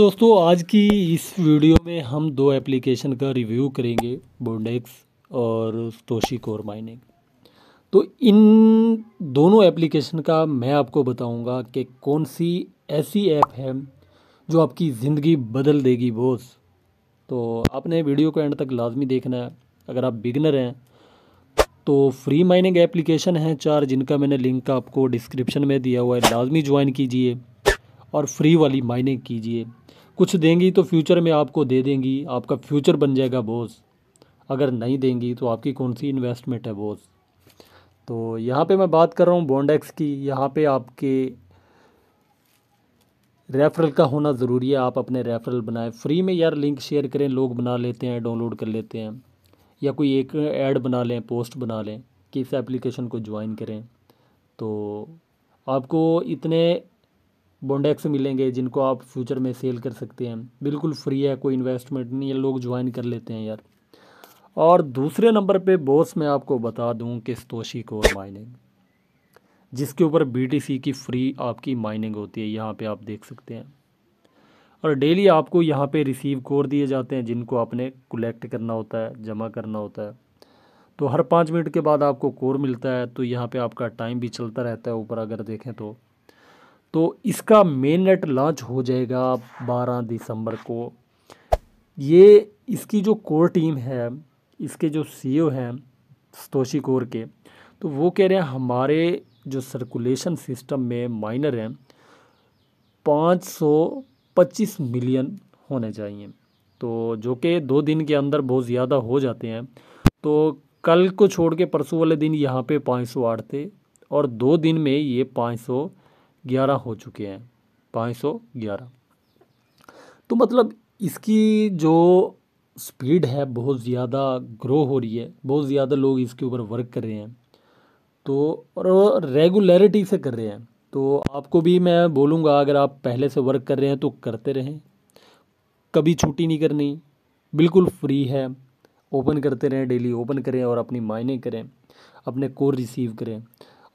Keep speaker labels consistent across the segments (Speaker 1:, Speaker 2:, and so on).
Speaker 1: दोस्तों आज की इस वीडियो में हम दो एप्लीकेशन का रिव्यू करेंगे बोंडेक्स और तोशी कोर माइनिंग तो इन दोनों एप्लीकेशन का मैं आपको बताऊंगा कि कौन सी ऐसी ऐप है जो आपकी ज़िंदगी बदल देगी बोस तो आपने वीडियो को एंड तक लाजमी देखना है अगर आप बिगनर हैं तो फ्री माइनिंग एप्लीकेशन हैं चार जिनका मैंने लिंक आपको डिस्क्रिप्शन में दिया हुआ है लाजमी ज्वाइन कीजिए और फ्री वाली माइनिंग कीजिए कुछ देंगी तो फ्यूचर में आपको दे देंगी आपका फ्यूचर बन जाएगा बॉस अगर नहीं देंगी तो आपकी कौन सी इन्वेस्टमेंट है बोझ तो यहाँ पे मैं बात कर रहा हूँ बॉन्डेक्स की यहाँ पे आपके रेफरल का होना ज़रूरी है आप अपने रेफरल बनाएं फ्री में यार लिंक शेयर करें लोग बना लेते हैं डाउनलोड कर लेते हैं या कोई एक ऐड बना लें पोस्ट बना लें कि इस एप्लीकेशन को ज्वाइन करें तो आपको इतने बोंडेक्स मिलेंगे जिनको आप फ्यूचर में सेल कर सकते हैं बिल्कुल फ्री है कोई इन्वेस्टमेंट नहीं है लोग ज्वाइन कर लेते हैं यार और दूसरे नंबर पे बॉस मैं आपको बता दूं कि स्तोशी कोर माइनिंग जिसके ऊपर बीटीसी की फ्री आपकी माइनिंग होती है यहाँ पे आप देख सकते हैं और डेली आपको यहाँ पे रिसीव कोर दिए जाते हैं जिनको आपने कलेक्ट करना होता है जमा करना होता है तो हर पाँच मिनट के बाद आपको कोर मिलता है तो यहाँ पे आपका टाइम भी चलता रहता है ऊपर अगर देखें तो तो इसका मेन नेट लॉन्च हो जाएगा 12 दिसंबर को ये इसकी जो कोर टीम है इसके जो सीईओ हैं सतोशी कोर के तो वो कह रहे हैं हमारे जो सर्कुलेशन सिस्टम में माइनर हैं 525 मिलियन होने चाहिए तो जो कि दो दिन के अंदर बहुत ज़्यादा हो जाते हैं तो कल को छोड़ के परसों वाले दिन यहाँ पे 508 थे और दो दिन में ये 500 ग्यारह हो चुके हैं पाँच सौ ग्यारह तो मतलब इसकी जो स्पीड है बहुत ज़्यादा ग्रो हो रही है बहुत ज़्यादा लोग इसके ऊपर वर्क कर रहे हैं तो और रेगुलरिटी से कर रहे हैं तो आपको भी मैं बोलूँगा अगर आप पहले से वर्क कर रहे हैं तो करते रहें कभी छुट्टी नहीं करनी बिल्कुल फ्री है ओपन करते रहें डेली ओपन करें और अपनी मायने करें अपने कोर रिसीव करें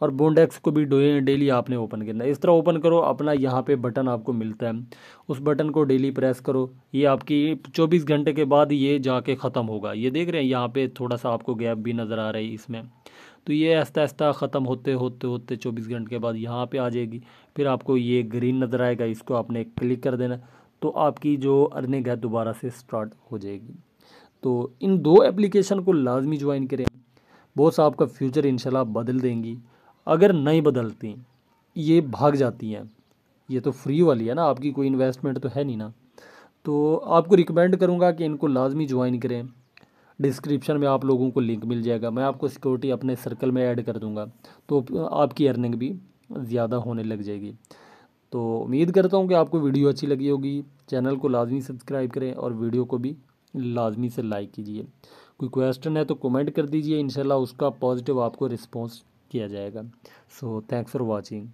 Speaker 1: और बोन को भी डेली आपने ओपन करना है इस तरह ओपन करो अपना यहाँ पे बटन आपको मिलता है उस बटन को डेली प्रेस करो ये आपकी 24 घंटे के बाद ये जाके ख़त्म होगा ये देख रहे हैं यहाँ पे थोड़ा सा आपको गैप भी नज़र आ रही है इसमें तो ये ऐसा ऐसा ख़त्म होते होते होते चौबीस घंटे के बाद यहाँ पर आ जाएगी फिर आपको ये ग्रीन नज़र आएगा इसको आपने क्लिक कर देना तो आपकी जो अर्निंग है दोबारा से स्टार्ट हो जाएगी तो इन दो एप्लीकेशन को लाजमी ज्वाइन करें बहुत सा आपका फ्यूचर इंशाल्लाह बदल देंगी अगर नहीं बदलती ये भाग जाती हैं ये तो फ्री वाली है ना आपकी कोई इन्वेस्टमेंट तो है नहीं ना तो आपको रिकमेंड करूँगा कि इनको लाजमी ज्वाइन करें डिस्क्रिप्शन में आप लोगों को लिंक मिल जाएगा मैं आपको सिक्योरिटी अपने सर्कल में ऐड कर दूँगा तो आपकी अर्निंग भी ज़्यादा होने लग जाएगी तो उम्मीद करता हूँ कि आपको वीडियो अच्छी लगी होगी चैनल को लाजमी सब्सक्राइब करें और वीडियो को भी लाजमी से लाइक कीजिए कोई क्वेश्चन है तो कमेंट कर दीजिए इंशाल्लाह उसका पॉजिटिव आपको रिस्पॉन्स किया जाएगा सो थैंक्स फॉर वॉचिंग